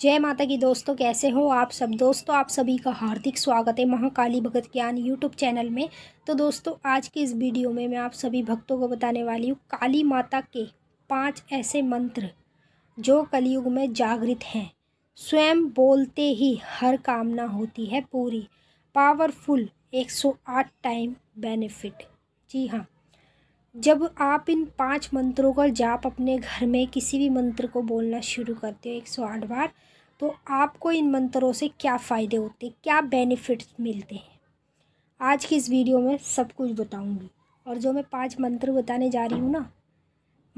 जय माता की दोस्तों कैसे हो आप सब दोस्तों आप सभी का हार्दिक स्वागत है महाकाली भगत ज्ञान यूट्यूब चैनल में तो दोस्तों आज के इस वीडियो में मैं आप सभी भक्तों को बताने वाली हूँ काली माता के पांच ऐसे मंत्र जो कलयुग में जागृत हैं स्वयं बोलते ही हर कामना होती है पूरी पावरफुल एक टाइम बेनिफिट जी हाँ जब आप इन पांच मंत्रों का जाप अपने घर में किसी भी मंत्र को बोलना शुरू करते हो एक सौ आठ बार तो आपको इन मंत्रों से क्या फ़ायदे होते हैं क्या बेनिफिट्स मिलते हैं आज की इस वीडियो में सब कुछ बताऊंगी और जो मैं पांच मंत्र बताने जा रही हूँ ना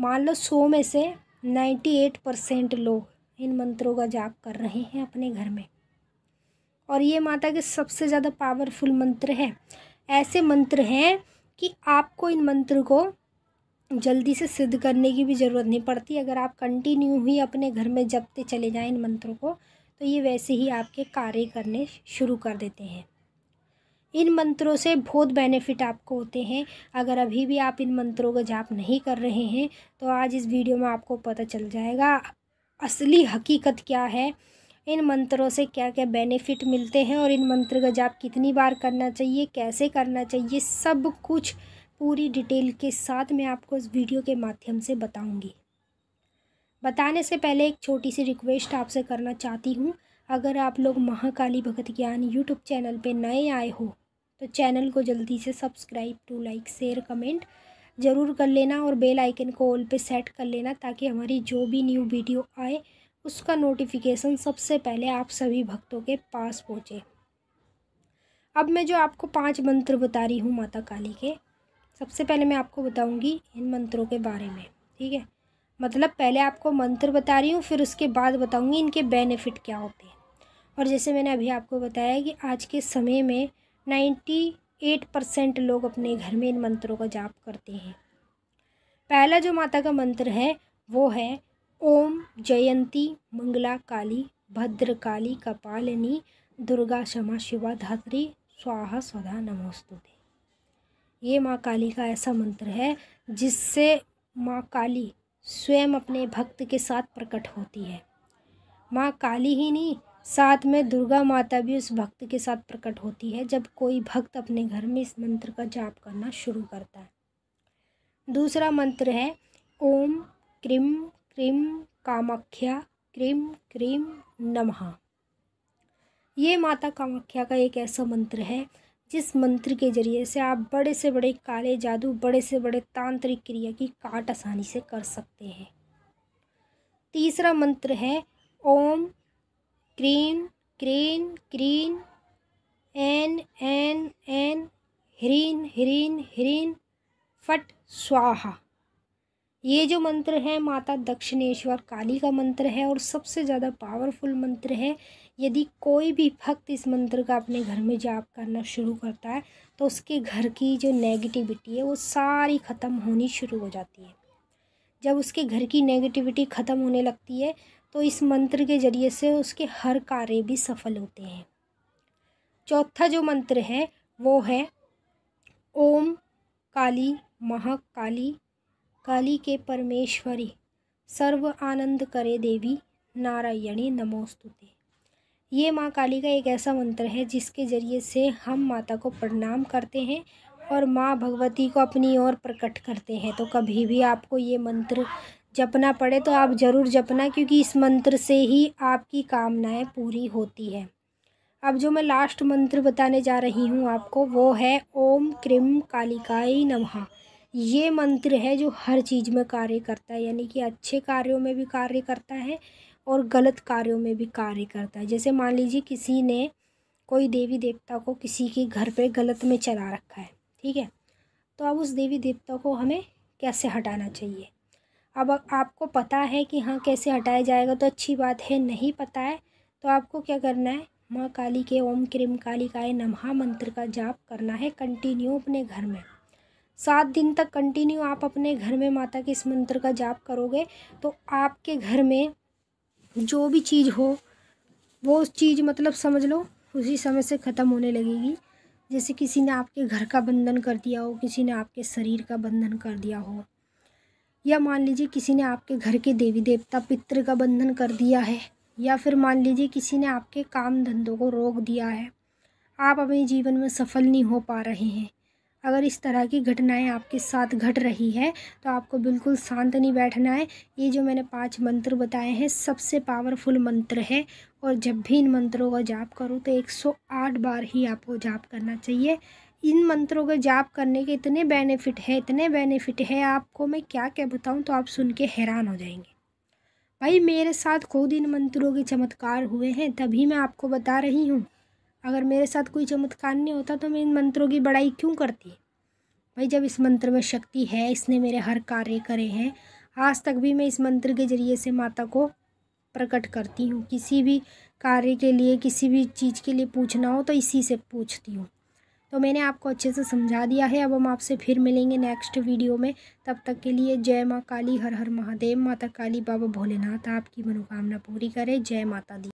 मान लो सौ में से नाइन्टी एट परसेंट लोग इन मंत्रों का जाप कर रहे हैं अपने घर में और ये माता के सबसे ज़्यादा पावरफुल मंत्र है ऐसे मंत्र हैं कि आपको इन मंत्र को जल्दी से सिद्ध करने की भी ज़रूरत नहीं पड़ती अगर आप कंटिन्यू ही अपने घर में जपते चले जाएं इन मंत्रों को तो ये वैसे ही आपके कार्य करने शुरू कर देते हैं इन मंत्रों से बहुत बेनिफिट आपको होते हैं अगर अभी भी आप इन मंत्रों का जाप नहीं कर रहे हैं तो आज इस वीडियो में आपको पता चल जाएगा असली हकीकत क्या है इन मंत्रों से क्या क्या बेनिफिट मिलते हैं और इन मंत्र का जाप कितनी बार करना चाहिए कैसे करना चाहिए सब कुछ पूरी डिटेल के साथ मैं आपको इस वीडियो के माध्यम से बताऊंगी बताने से पहले एक छोटी सी रिक्वेस्ट आपसे करना चाहती हूँ अगर आप लोग महाकाली भगत ज्ञान यूट्यूब चैनल पे नए आए हो तो चैनल को जल्दी से subscribe to like share comment ज़रूर कर लेना और बेल आइकन को ऑल पे सेट कर लेना ताकि हमारी जो भी न्यू वीडियो आए उसका नोटिफिकेशन सबसे पहले आप सभी भक्तों के पास पहुँचे अब मैं जो आपको पांच मंत्र बता रही हूँ माता काली के सबसे पहले मैं आपको बताऊँगी इन मंत्रों के बारे में ठीक है मतलब पहले आपको मंत्र बता रही हूँ फिर उसके बाद बताऊँगी इनके बेनिफिट क्या होते हैं और जैसे मैंने अभी आपको बताया कि आज के समय में नाइन्टी एट परसेंट लोग अपने घर में इन मंत्रों का जाप करते हैं पहला जो माता का मंत्र है वो है ओम जयंती मंगला काली भद्रकाली कपालिनी दुर्गा क्षमा शिवा धात्री स्वाहा स्वधा नमोस्तु ये माँ काली का ऐसा मंत्र है जिससे माँ काली स्वयं अपने भक्त के साथ प्रकट होती है माँ काली ही नहीं साथ में दुर्गा माता भी उस भक्त के साथ प्रकट होती है जब कोई भक्त अपने घर में इस मंत्र का जाप करना शुरू करता है दूसरा मंत्र है ओम क्रीम क्रीम कामाख्या क्रीम क्रीम नमः ये माता कामाख्या का एक ऐसा मंत्र है जिस मंत्र के जरिए से आप बड़े से बड़े काले जादू बड़े से बड़े तांत्रिक क्रिया की काट आसानी से कर सकते हैं तीसरा मंत्र है ओम क्रीम क्रीन क्रीन एन एन एन ह्रीन ह्रीन ह्रीन फट स्वाहा ये जो मंत्र है माता दक्षिणेश्वर काली का मंत्र है और सबसे ज़्यादा पावरफुल मंत्र है यदि कोई भी भक्त इस मंत्र का अपने घर में जाप करना शुरू करता है तो उसके घर की जो नेगेटिविटी है वो सारी ख़त्म होनी शुरू हो जाती है जब उसके घर की नेगेटिविटी ख़त्म होने लगती है तो इस मंत्र के ज़रिए से उसके हर कार्य भी सफल होते हैं चौथा जो मंत्र है वो है ओम काली महाकाली काली के परमेश्वरी सर्व आनंद करे देवी नारायणी नमोस्तुते ये माँ काली का एक ऐसा मंत्र है जिसके ज़रिए से हम माता को प्रणाम करते हैं और माँ भगवती को अपनी ओर प्रकट करते हैं तो कभी भी आपको ये मंत्र जपना पड़े तो आप ज़रूर जपना क्योंकि इस मंत्र से ही आपकी कामनाएं पूरी होती है अब जो मैं लास्ट मंत्र बताने जा रही हूँ आपको वो है ओम क्रिम कालिकाई नमः ये मंत्र है जो हर चीज़ में कार्य करता है यानी कि अच्छे कार्यों में भी कार्य करता है और गलत कार्यों में भी कार्य करता है जैसे मान लीजिए किसी ने कोई देवी देवता को किसी के घर पे गलत में चला रखा है ठीक है तो अब उस देवी देवता को हमें कैसे हटाना चाहिए अब आपको पता है कि हाँ कैसे हटाया जाएगा तो अच्छी बात है नहीं पता है तो आपको क्या करना है माँ काली के ओम क्रीम काली काय नमहा मंत्र का जाप करना है कंटिन्यू अपने घर में सात दिन तक कंटिन्यू आप अपने घर में माता के इस मंत्र का जाप करोगे तो आपके घर में जो भी चीज़ हो वो उस चीज़ मतलब समझ लो उसी समय से ख़त्म होने लगेगी जैसे किसी ने आपके घर का बंधन कर दिया हो किसी ने आपके शरीर का बंधन कर दिया हो या मान लीजिए किसी ने आपके घर के देवी देवता पितृ का बंधन कर दिया है या फिर मान लीजिए किसी ने आपके काम धंधों को रोक दिया है आप अपने जीवन में सफल नहीं हो पा रहे हैं अगर इस तरह की घटनाएं आपके साथ घट रही है तो आपको बिल्कुल शांत नहीं बैठना है ये जो मैंने पांच मंत्र बताए हैं सबसे पावरफुल मंत्र है और जब भी इन मंत्रों का जाप करो तो 108 बार ही आपको जाप करना चाहिए इन मंत्रों का जाप करने के इतने बेनिफिट है इतने बेनिफिट है आपको मैं क्या क्या बताऊँ तो आप सुन के हैरान हो जाएंगे भाई मेरे साथ खुद इन मंत्रों के चमत्कार हुए हैं तभी मैं आपको बता रही हूँ अगर मेरे साथ कोई चमत्कार नहीं होता तो मैं इन मंत्रों की बड़ाई क्यों करती भाई जब इस मंत्र में शक्ति है इसने मेरे हर कार्य करे हैं आज तक भी मैं इस मंत्र के ज़रिए से माता को प्रकट करती हूँ किसी भी कार्य के लिए किसी भी चीज़ के लिए पूछना हो तो इसी से पूछती हूँ तो मैंने आपको अच्छे से समझा दिया है अब हम आपसे फिर मिलेंगे नेक्स्ट वीडियो में तब तक के लिए जय माँ काली हर हर महादेव माता काली बाबा भोलेनाथ आपकी मनोकामना पूरी करें जय माता दी